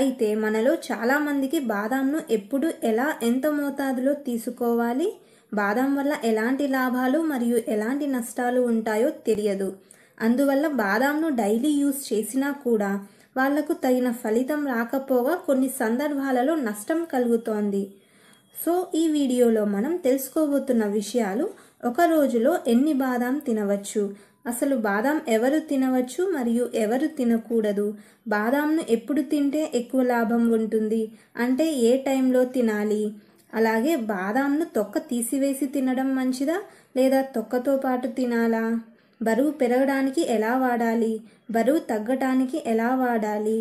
అయితే మనలో చాలామందికి బాదాంను ఎప్పుడు ఎలా ఎంత మోతాదులో తీసుకోవాలి బాదం వల్ల ఎలాంటి లాభాలు మరియు ఎలాంటి నష్టాలు ఉంటాయో తెలియదు అందువల్ల బాదాంను డైలీ యూస్ చేసినా కూడా వాళ్లకు తగిన ఫలితం రాకపోగా కొన్ని సందర్భాలలో నష్టం కలుగుతోంది సో ఈ వీడియోలో మనం తెలుసుకోబోతున్న విషయాలు ఒక రోజులో ఎన్ని బాదాం తినవచ్చు అసలు బాదాం ఎవరు తినవచ్చు మరియు ఎవరు తినకూడదు బాదాంను ఎప్పుడు తింటే ఎక్కువ లాభం ఉంటుంది అంటే ఏ టైంలో తినాలి అలాగే బాదాంను తొక్క తీసివేసి తినడం మంచిదా లేదా తొక్కతో పాటు తినాలా బరువు పెరగడానికి ఎలా వాడాలి బరువు తగ్గటానికి ఎలా వాడాలి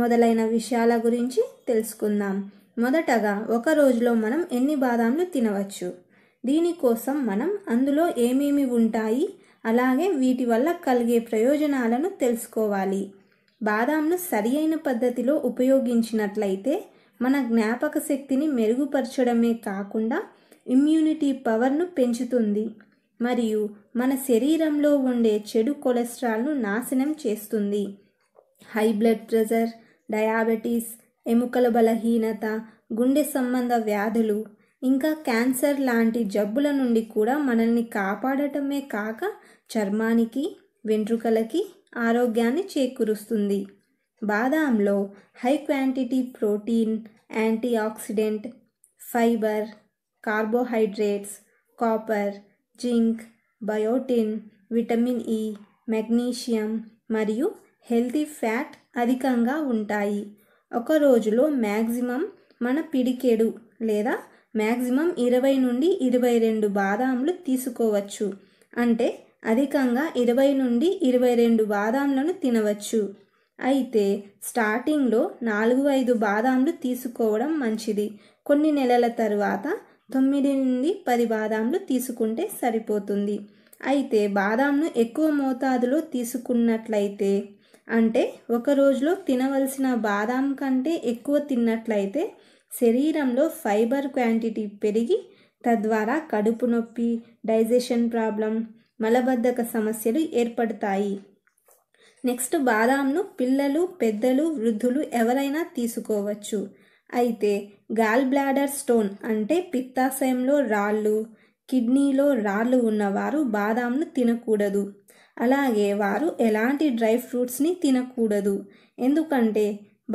మొదలైన విషయాల గురించి తెలుసుకుందాం మొదటగా ఒక రోజులో మనం ఎన్ని బాదాంలు తినవచ్చు దీనికోసం మనం అందులో ఏమేమి ఉంటాయి అలాగే వీటి వల్ల కలిగే ప్రయోజనాలను తెలుసుకోవాలి బాదాంను సరి అయిన పద్ధతిలో ఉపయోగించినట్లయితే మన జ్ఞాపక శక్తిని మెరుగుపరచడమే కాకుండా ఇమ్యూనిటీ పవర్ను పెంచుతుంది మరియు మన శరీరంలో ఉండే చెడు కొలెస్ట్రాల్ను నాశనం చేస్తుంది హై బ్లడ్ ప్రెషర్ డయాబెటీస్ ఎముకల బలహీనత గుండె సంబంధ వ్యాధులు ఇంకా క్యాన్సర్ లాంటి జబ్బుల నుండి కూడా మనల్ని కాపాడటమే కాక చర్మానికి వెంట్రుకలకి ఆరోగ్యాన్ని చేకూరుస్తుంది బాదాంలో high quantity protein antioxidant fibre carbohydrates copper zinc biotin vitamin E e, magnesium మరియు హెల్తీ ఫ్యాట్ అధికంగా ఉంటాయి ఒక రోజులో మ్యాక్సిమం మన పిడికెడు లేదా మ్యాక్సిమం ఇరవై నుండి ఇరవై రెండు బాదాంలు తీసుకోవచ్చు అంటే అధికంగా ఇరవై నుండి ఇరవై రెండు బాదాంలను తినవచ్చు అయితే స్టార్టింగ్లో నాలుగు ఐదు బాదాంలు తీసుకోవడం మంచిది కొన్ని నెలల తరువాత తొమ్మిది నుండి పది బాదాంలు తీసుకుంటే సరిపోతుంది అయితే బాదాంను ఎక్కువ మోతాదులో తీసుకున్నట్లయితే అంటే ఒక రోజులో తినవలసిన బాదాం కంటే ఎక్కువ తిన్నట్లయితే శరీరంలో ఫైబర్ క్వాంటిటీ పెరిగి తద్వారా కడుపు నొప్పి డైజెషన్ ప్రాబ్లం మలబద్ధక సమస్యలు ఏర్పడతాయి నెక్స్ట్ బాదాంను పిల్లలు పెద్దలు వృద్ధులు ఎవరైనా తీసుకోవచ్చు అయితే గాల్ బ్లాడర్ స్టోన్ అంటే పిత్తాశయంలో రాళ్ళు కిడ్నీలో రాళ్ళు ఉన్నవారు బాదాంను తినకూడదు అలాగే వారు ఎలాంటి డ్రై ఫ్రూట్స్ని తినకూడదు ఎందుకంటే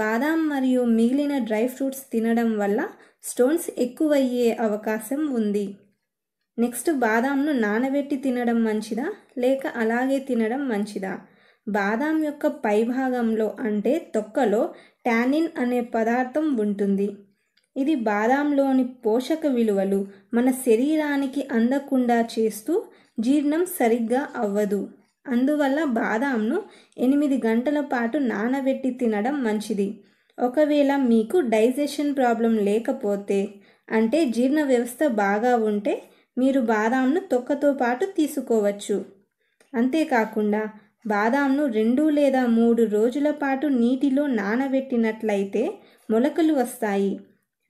బాదాం మరియు మిగిలిన డ్రై ఫ్రూట్స్ తినడం వల్ల స్టోన్స్ ఎక్కువయ్యే అవకాశం ఉంది నెక్స్ట్ బాదాంను నానబెట్టి తినడం మంచిదా లేక అలాగే తినడం మంచిదా బాదాం యొక్క పైభాగంలో అంటే తొక్కలో టానిన్ అనే పదార్థం ఉంటుంది ఇది బాదాంలోని పోషక విలువలు మన శరీరానికి అందకుండా చేస్తూ జీర్ణం సరిగ్గా అవ్వదు అందువల్ల బాదాంను ఎనిమిది గంటల పాటు నానబెట్టి తినడం మంచిది ఒకవేళ మీకు డైజెషన్ ప్రాబ్లం లేకపోతే అంటే జీర్ణ వ్యవస్థ బాగా ఉంటే మీరు బాదాంను తొక్కతో పాటు తీసుకోవచ్చు అంతేకాకుండా బాదాంను రెండు లేదా మూడు రోజుల పాటు నీటిలో నానబెట్టినట్లయితే మొలకలు వస్తాయి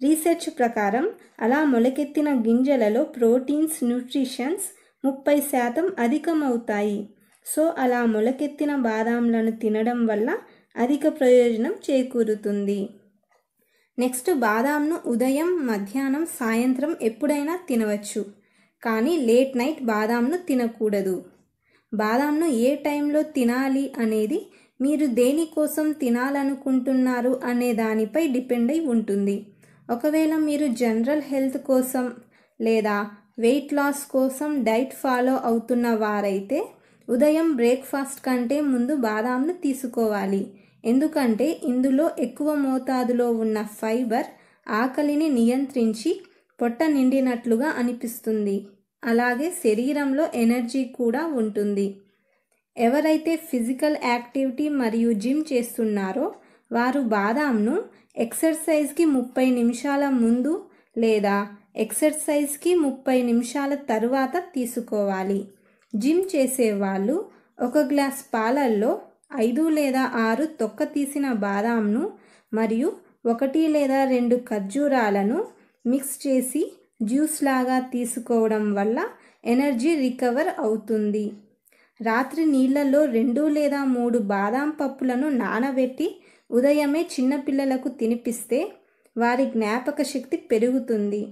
రీసెర్చ్ ప్రకారం అలా మొలకెత్తిన గింజలలో ప్రోటీన్స్ న్యూట్రిషన్స్ ముప్పై శాతం అధికమవుతాయి సో అలా మొలకెత్తిన బాదాంలను తినడం వల్ల అధిక ప్రయోజనం చేకూరుతుంది నెక్స్ట్ బాదాంను ఉదయం మధ్యాహ్నం సాయంత్రం ఎప్పుడైనా తినవచ్చు కానీ లేట్ నైట్ బాదాంను తినకూడదు బాదాంను ఏ టైంలో తినాలి అనేది మీరు దేనికోసం తినాలనుకుంటున్నారు అనే దానిపై డిపెండ్ అయి ఉంటుంది ఒకవేళ మీరు జనరల్ హెల్త్ కోసం లేదా వెయిట్ లాస్ కోసం డైట్ ఫాలో అవుతున్న వారైతే ఉదయం బ్రేక్ఫాస్ట్ కంటే ముందు బాదాంను తీసుకోవాలి ఎందుకంటే ఇందులో ఎక్కువ మోతాదులో ఉన్న ఫైబర్ ఆకలిని నియంత్రించి పొట్ట నిండినట్లుగా అనిపిస్తుంది అలాగే శరీరంలో ఎనర్జీ కూడా ఉంటుంది ఎవరైతే ఫిజికల్ యాక్టివిటీ మరియు జిమ్ చేస్తున్నారో వారు బాదాంను ఎక్సర్సైజ్కి ముప్పై నిమిషాల ముందు లేదా ఎక్సర్సైజ్కి ముప్పై నిమిషాల తరువాత తీసుకోవాలి జిమ్ చేసేవాళ్ళు ఒక గ్లాస్ పాలల్లో ఐదు లేదా ఆరు తొక్క తీసిన బాదాంను మరియు ఒకటి లేదా రెండు ఖర్జూరాలను మిక్స్ చేసి జ్యూస్ లాగా తీసుకోవడం వల్ల ఎనర్జీ రికవర్ అవుతుంది రాత్రి నీళ్ళలో రెండు లేదా మూడు బాదాం పప్పులను నానబెట్టి ఉదయమే చిన్నపిల్లలకు తినిపిస్తే వారి జ్ఞాపక శక్తి పెరుగుతుంది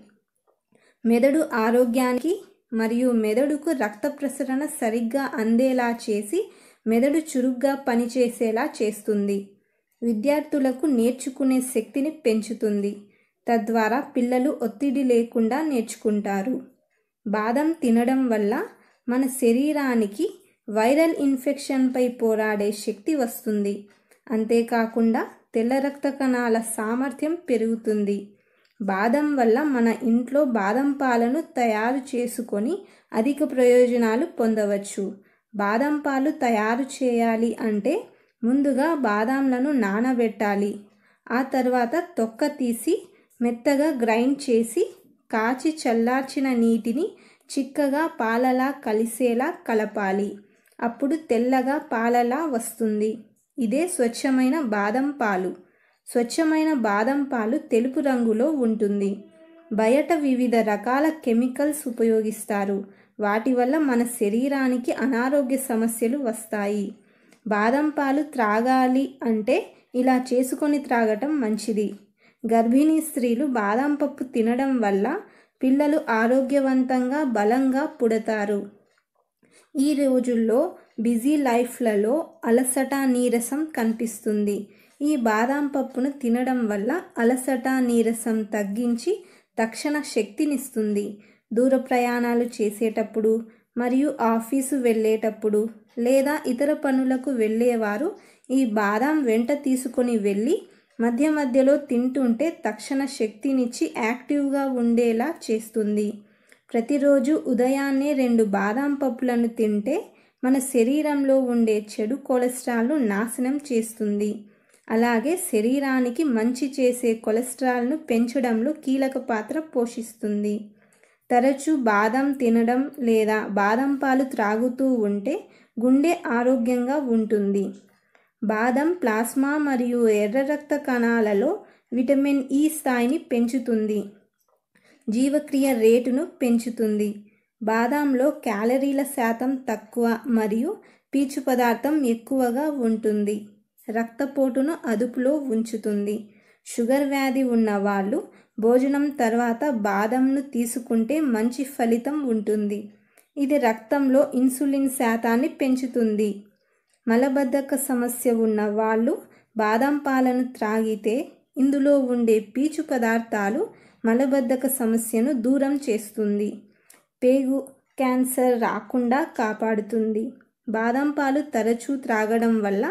మెదడు ఆరోగ్యానికి మరియు మెదడుకు రక్త ప్రసరణ సరిగ్గా అందేలా చేసి మెదడు చురుగ్గా పనిచేసేలా చేస్తుంది విద్యార్థులకు నేర్చుకునే శక్తిని పెంచుతుంది తద్వారా పిల్లలు ఒత్తిడి లేకుండా నేర్చుకుంటారు బాదం తినడం వల్ల మన శరీరానికి వైరల్ ఇన్ఫెక్షన్పై పోరాడే శక్తి వస్తుంది అంతేకాకుండా తెల్ల రక్త కణాల సామర్థ్యం పెరుగుతుంది బాదం వల్ల మన ఇంట్లో బాదం పాలను తయారు చేసుకొని అధిక ప్రయోజనాలు పొందవచ్చు బాదం పాలు తయారు చేయాలి అంటే ముందుగా బాదంలను నానబెట్టాలి ఆ తర్వాత తొక్క తీసి మెత్తగా గ్రైండ్ చేసి కాచి చల్లార్చిన నీటిని చిక్కగా పాలలా కలిసేలా కలపాలి అప్పుడు తెల్లగా పాలలా వస్తుంది ఇదే స్వచ్ఛమైన బాదం పాలు స్వచ్ఛమైన బాదం పాలు తెలుపు రంగులో ఉంటుంది బయట వివిధ రకాల కెమికల్స్ ఉపయోగిస్తారు వాటి వల్ల మన శరీరానికి అనారోగ్య సమస్యలు వస్తాయి బాదం పాలు త్రాగాలి అంటే ఇలా చేసుకొని త్రాగటం మంచిది గర్భిణీ స్త్రీలు బాదం పప్పు తినడం వల్ల పిల్లలు ఆరోగ్యవంతంగా బలంగా పుడతారు ఈ రోజుల్లో బిజీ లైఫ్లలో అలసట నీరసం కనిపిస్తుంది ఈ బాదాం పప్పును తినడం వల్ల అలసట నీరసం తగ్గించి తక్షణ శక్తినిస్తుంది దూర ప్రయాణాలు చేసేటప్పుడు మరియు ఆఫీసు వెళ్ళేటప్పుడు లేదా ఇతర పనులకు వెళ్ళేవారు ఈ బాదాం వెంట తీసుకొని వెళ్ళి మధ్య మధ్యలో తింటుంటే తక్షణ శక్తినిచ్చి యాక్టివ్గా ఉండేలా చేస్తుంది ప్రతిరోజు ఉదయాన్నే రెండు బాదాం పప్పులను తింటే మన శరీరంలో ఉండే చెడు కొలెస్ట్రాల్ను నాశనం చేస్తుంది అలాగే శరీరానికి మంచి చేసే కొలెస్ట్రాల్ను పెంచడంలో కీలక పాత్ర పోషిస్తుంది తరచూ బాదం తినడం లేదా బాదం పాలు త్రాగుతూ ఉంటే గుండె ఆరోగ్యంగా ఉంటుంది బాదం ప్లాస్మా మరియు ఎర్ర రక్త కణాలలో విటమిన్ ఈ స్థాయిని పెంచుతుంది జీవక్రియ రేటును పెంచుతుంది బాదంలో క్యాలరీల శాతం తక్కువ మరియు పీచు పదార్థం ఎక్కువగా ఉంటుంది రక్తపోటును అదుపులో ఉంచుతుంది షుగర్ వ్యాధి ఉన్న వాళ్ళు భోజనం తర్వాత బాదంను తీసుకుంటే మంచి ఫలితం ఉంటుంది ఇది రక్తంలో ఇన్సులిన్ శాతాన్ని పెంచుతుంది మలబద్ధక సమస్య ఉన్న వాళ్ళు బాదం పాలను త్రాగితే ఇందులో ఉండే పీచు పదార్థాలు మలబద్ధక సమస్యను దూరం చేస్తుంది పేగు క్యాన్సర్ రాకుండా కాపాడుతుంది బాదం పాలు తరచూ త్రాగడం వల్ల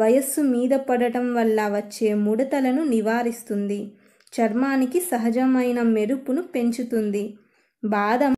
వయస్సు మీద పడటం వల్ల వచ్చే ముడతలను నివారిస్తుంది చర్మానికి సహజమైన మెరుపును పెంచుతుంది బాదం